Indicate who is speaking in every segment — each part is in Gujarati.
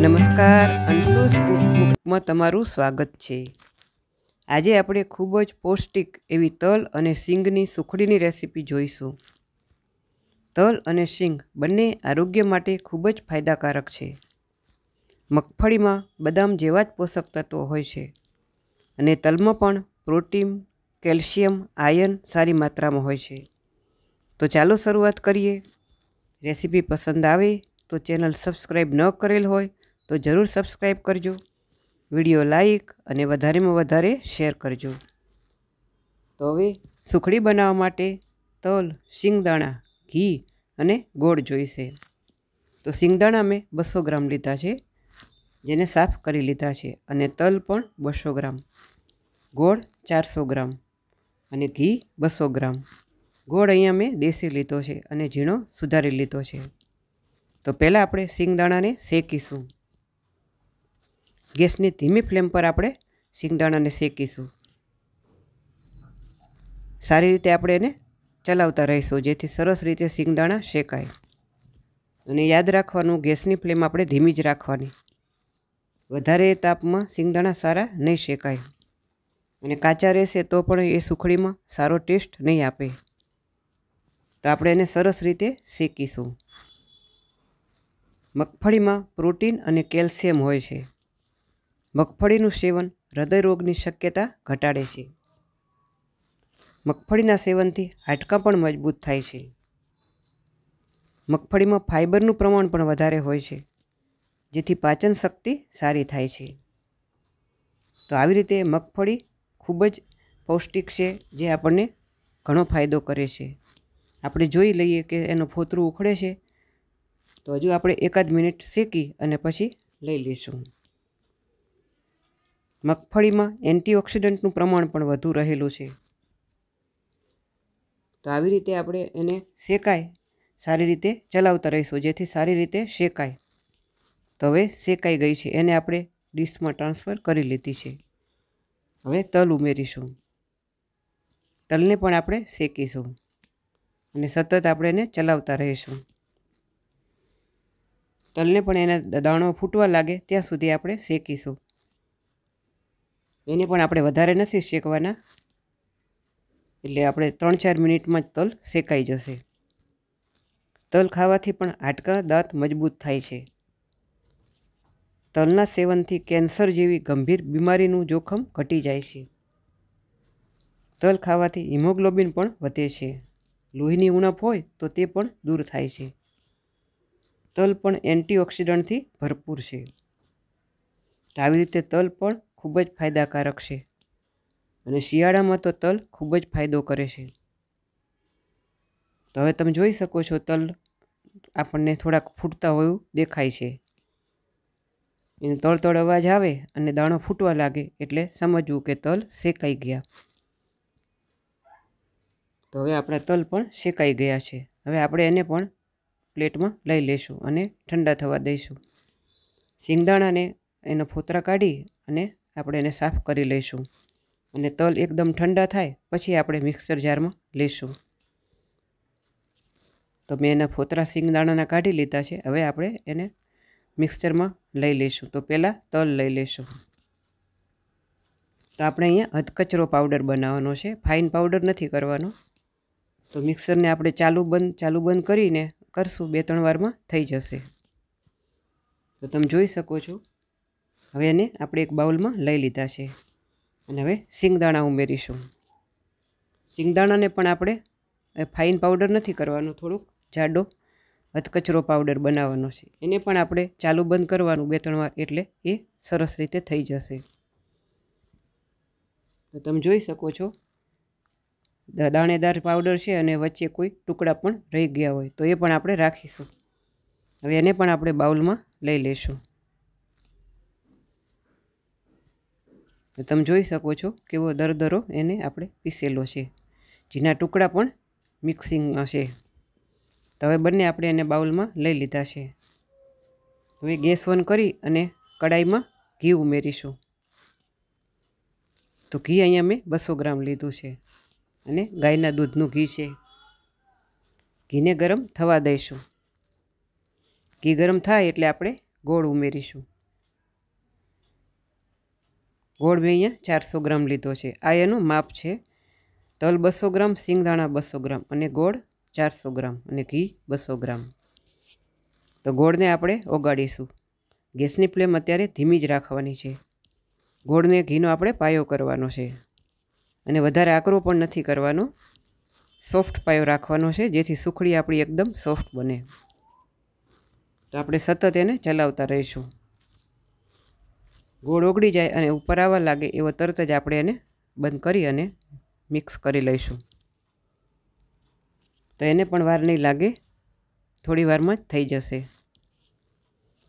Speaker 1: નમસ્કાર અંશુસ કુકમાં તમારું સ્વાગત છે આજે આપણે ખૂબ જ પૌષ્ટિક એવી તલ અને શીંગની સુખડીની રેસીપી જોઈશું તલ અને શીંગ બંને આરોગ્ય માટે ખૂબ જ ફાયદાકારક છે મગફળીમાં બદામ જેવા જ પોષક તત્વો હોય છે અને તલમાં પણ પ્રોટીન કેલ્શિયમ આયર્ન સારી માત્રામાં હોય છે તો ચાલો શરૂઆત કરીએ રેસીપી પસંદ આવે તો ચેનલ સબસ્ક્રાઈબ ન કરેલ હોય તો જરૂર સબસ્ક્રાઈબ કરજો વિડીયો લાઈક અને વધારેમાં વધારે શેર કરજો તો હવે સુખડી બનાવવા માટે તલ શિંગદાણા ઘી અને ગોળ જોઈશે તો શિંગદાણા મેં બસો ગ્રામ લીધા છે જેને સાફ કરી લીધા છે અને તલ પણ બસો ગ્રામ ગોળ ચારસો ગ્રામ અને ઘી બસો ગ્રામ ગોળ અહીંયા મેં દેશી લીધો છે અને ઝીણો સુધારી લીધો છે તો પહેલાં આપણે સિંગદાણાને શેકીશું ગેસની ધીમી ફ્લેમ પર આપણે સિંગદાણાને શેકીશું સારી રીતે આપણે એને ચલાવતા રહીશું જેથી સરસ રીતે સિંગદાણા શેકાય અને યાદ રાખવાનું ગેસની ફ્લેમ આપણે ધીમી જ રાખવાની વધારે તાપમાં સિંગદાણા સારા નહીં શેકાય અને કાચા રહેશે તો પણ એ સુખડીમાં સારો ટેસ્ટ નહીં આપે તો આપણે એને સરસ રીતે શેકીશું મગફળીમાં પ્રોટીન અને કેલ્શિયમ હોય છે મગફળીનું સેવન હૃદયરોગની શક્યતા ઘટાડે છે મગફળીના સેવનથી હાડકાં પણ મજબૂત થાય છે મગફળીમાં ફાઇબરનું પ્રમાણ પણ વધારે હોય છે જેથી પાચન શક્તિ સારી થાય છે તો આવી રીતે મગફળી ખૂબ જ પૌષ્ટિક છે જે આપણને ઘણો ફાયદો કરે છે આપણે જોઈ લઈએ કે એનું ફોતરું ઉખડે છે તો હજુ આપણે એકાદ મિનિટ શેકી અને પછી લઈ લઈશું મગફળીમાં એન્ટીઓક્સિડન્ટનું પ્રમાણ પણ વધુ રહેલું છે તો આવી રીતે આપણે એને શેકાય સારી રીતે ચલાવતા રહીશું જેથી સારી રીતે શેકાય તો હવે શેકાઈ ગઈ છે એને આપણે ડીશમાં ટ્રાન્સફર કરી લીધી છે હવે તલ ઉમેરીશું તલને પણ આપણે શેકીશું અને સતત આપણે એને ચલાવતા રહીશું તલને પણ એના દાણો ફૂટવા લાગે ત્યાં સુધી આપણે શેકીશું એને પણ આપણે વધારે નથી શેકવાના એટલે આપણે ત્રણ ચાર મિનિટમાં જ તલ શેકાઈ જશે તલ ખાવાથી પણ હાડકા દાંત મજબૂત થાય છે તલના સેવનથી કેન્સર જેવી ગંભીર બીમારીનું જોખમ ઘટી જાય છે તલ ખાવાથી હિમોગ્લોબિન પણ વધે છે લોહીની ઉણપ હોય તો તે પણ દૂર થાય છે તલ પણ એન્ટીઓક્સિડન્ટથી ભરપૂર છે તો આવી રીતે તલ પણ ખૂબ જ ફાયદાકારક છે અને શિયાળામાં તો તલ ખૂબ જ ફાયદો કરે છે તો હવે તમે જોઈ શકો છો તલ આપણને થોડાક ફૂટતા હોયું દેખાય છે એને તળતળ અવાજ આવે અને દાણો ફૂટવા લાગે એટલે સમજવું કે તલ શેકાઈ ગયા તો હવે આપણા તલ પણ શેકાઈ ગયા છે હવે આપણે એને પણ પ્લેટમાં લઈ લેશું અને ઠંડા થવા દઈશું સિંગદાણાને એના ફોતરા કાઢી અને આપણે એને સાફ કરી લઈશું અને તલ એકદમ ઠંડા થાય પછી આપણે મિક્સર જારમાં લઈશું તો મેં એના ફોતરા સિંગદાણાના કાઢી લીધા છે હવે આપણે એને મિક્સરમાં લઈ લઈશું તો પહેલાં તલ લઈ લઈશું તો આપણે અહીંયા હદકચરો પાવડર બનાવવાનો છે ફાઇન પાવડર નથી કરવાનો તો મિક્સરને આપણે ચાલુ બંધ ચાલુ બંધ કરીને કરશું બે ત્રણ વારમાં થઈ જશે તો તમે જોઈ શકો છો હવે એને આપણે એક બાઉલમાં લઈ લીધા છે અને હવે સિંગદાણા ઉમેરીશું સિંગદાણાને પણ આપણે ફાઇન પાવડર નથી કરવાનો થોડુંક જાડો હથકચરો પાવડર બનાવવાનો છે એને પણ આપણે ચાલુ બંધ કરવાનું બે ત્રણ વાર એટલે એ સરસ રીતે થઈ જશે તો તમે જોઈ શકો છો દાણેદાર પાવડર છે અને વચ્ચે કોઈ ટુકડા પણ રહી ગયા હોય તો એ પણ આપણે રાખીશું હવે એને પણ આપણે બાઉલમાં લઈ લઈશું તમે જોઈ શકો છો કેવો દરદરો એને આપણે પીસેલો છે જેના ટુકડા પણ મિક્સિંગમાં છે તો હવે બંને આપણે એને બાઉલમાં લઈ લીધા છે હવે ગેસ ઓન કરી અને કડાઈમાં ઘી ઉમેરીશું તો ઘી અહીંયા મેં બસો ગ્રામ લીધું છે અને ગાયના દૂધનું ઘી છે ઘીને ગરમ થવા દઈશું ઘી ગરમ થાય એટલે આપણે ગોળ ઉમેરીશું ગોળ મેં અહીંયા ચારસો ગ્રામ લીધો છે આ એનું માપ છે તલ બસો ગ્રામ સિંગદાણા બસો ગ્રામ અને ગોળ ચારસો ગ્રામ અને ઘી બસો ગ્રામ તો ગોળને આપણે ઓગાળીશું ગેસની ફ્લેમ અત્યારે ધીમી જ રાખવાની છે ગોળને ઘીનો આપણે પાયો કરવાનો છે અને વધારે આકરો પણ નથી કરવાનો સોફ્ટ પાયો રાખવાનો છે જેથી સુખડી આપણી એકદમ સોફ્ટ બને તો આપણે સતત એને ચલાવતા રહીશું ગોળ ઓગળી જાય અને ઉપર આવવા લાગે એવો તરત જ આપણે એને બંધ કરી અને મિક્સ કરી લઈશું તો એને પણ વાર નહીં લાગે થોડી વારમાં જ થઈ જશે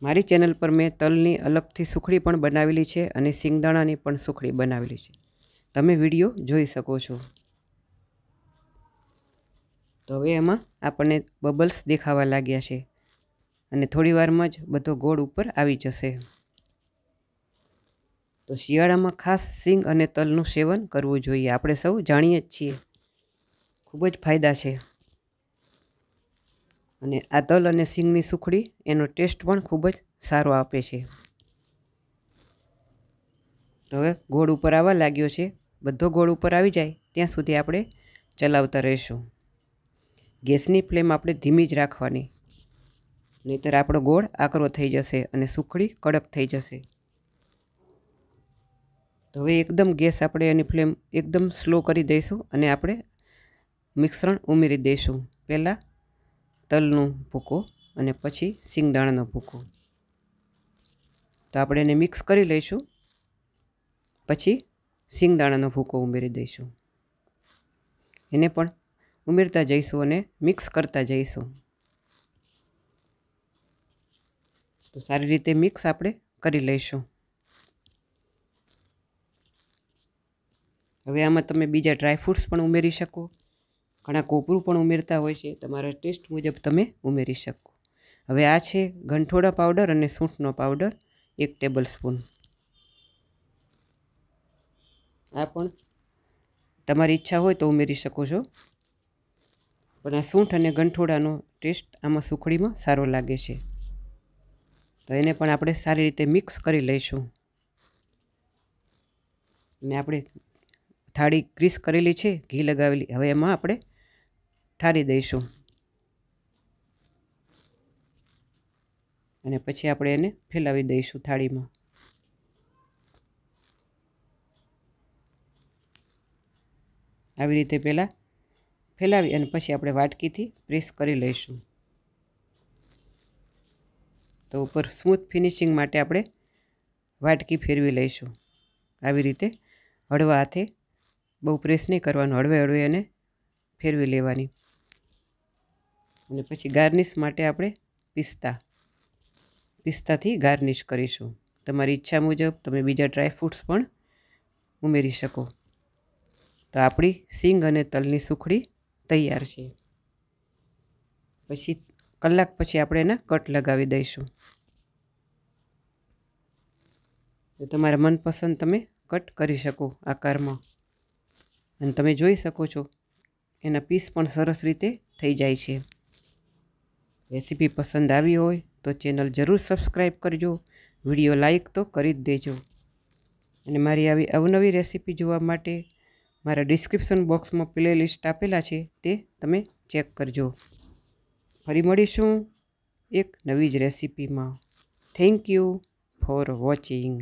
Speaker 1: મારી ચેનલ પર મેં તલની અલગથી સુખડી પણ બનાવેલી છે અને સિંગદાણાની પણ સુખડી બનાવેલી છે તમે વિડીયો જોઈ શકો છો તો હવે એમાં આપણને બબલ્સ દેખાવા લાગ્યા છે અને થોડી વારમાં જ બધો ગોળ ઉપર આવી જશે તો શિયાળામાં ખાસ સિંગ અને તલનું સેવન કરવું જોઈએ આપણે સૌ જાણીએ જ છીએ ખૂબ જ ફાયદા છે અને આ તલ અને સિંગની સુખડી એનો ટેસ્ટ પણ ખૂબ જ સારો આપે છે તો હવે ગોળ ઉપર આવવા લાગ્યો છે બધો ગોળ ઉપર આવી જાય ત્યાં સુધી આપણે ચલાવતા રહીશું ગેસની ફ્લેમ આપણે ધીમી જ રાખવાની નહીંતર આપણો ગોળ આકરો થઈ જશે અને સુખડી કડક થઈ જશે તો હવે એકદમ ગેસ આપણે એની ફ્લેમ એકદમ સ્લો કરી દઈશું અને આપણે મિશ્રણ ઉમેરી દઈશું પહેલાં તલનો ભૂકો અને પછી સિંગદાણાનો ભૂકો તો આપણે એને મિક્સ કરી લઈશું પછી સિંગદાણાનો ભૂકો ઉમેરી દઈશું એને પણ ઉમેરતા જઈશું અને મિક્સ કરતા જઈશું તો સારી રીતે મિક્સ આપણે કરી લઈશું હવે આમાં તમે બીજા ડ્રાયફ્રૂટ્સ પણ ઉમેરી શકો ઘણા કોપરું પણ ઉમેરતા હોય છે તમારા ટેસ્ટ મુજબ તમે ઉમેરી શકો હવે આ છે ગંઠોડા પાવડર અને સૂંઠનો પાવડર એક ટેબલ સ્પૂન આ પણ તમારી ઈચ્છા હોય તો ઉમેરી શકો છો પણ આ સૂંઠ અને ગંઠોડાનો ટેસ્ટ આમાં સુખડીમાં સારો લાગે છે તો એને પણ આપણે સારી રીતે મિક્સ કરી લઈશું અને આપણે થાળી ગ્રીસ કરેલી છે ઘી લગાવેલી હવે એમાં આપણે ઠારી દઈશું અને પછી આપણે એને ફેલાવી દઈશું થાળીમાં આવી રીતે પહેલાં ફેલાવી અને પછી આપણે વાટકીથી પ્રેસ કરી લઈશું તો ઉપર સ્મૂથ ફિનિશિંગ માટે આપણે વાટકી ફેરવી લઈશું આવી રીતે હળવા હાથે બહુ પ્રેસ નહીં કરવાનું હળવે હળવે એને ફેરવી લેવાની અને પછી ગાર્નિશ માટે આપણે પિસ્તા પિસ્તાથી ગાર્નિશ કરીશું તમારી ઈચ્છા મુજબ તમે બીજા ડ્રાય ફ્રૂટ્સ પણ ઉમેરી શકો તો આપણી સિંગ અને તલની સુખડી તૈયાર છે પછી કલાક પછી આપણે એના કટ લગાવી દઈશું તો તમારા મનપસંદ તમે કટ કરી શકો આકારમાં અને તમે જોઈ શકો છો એના પીસ પણ સરસ રીતે થઈ જાય છે રેસીપી પસંદ આવી હોય તો ચેનલ જરૂર સબસ્ક્રાઈબ કરજો વિડીયો લાઈક તો કરી જ દેજો અને મારી આવી અવનવી રેસીપી જોવા માટે મારા ડિસ્ક્રિપ્શન બોક્સમાં પ્લેલિસ્ટ આપેલા છે તે તમે ચેક કરજો ફરી મળીશું એક નવી જ રેસીપીમાં થેન્ક યુ ફોર વોચિંગ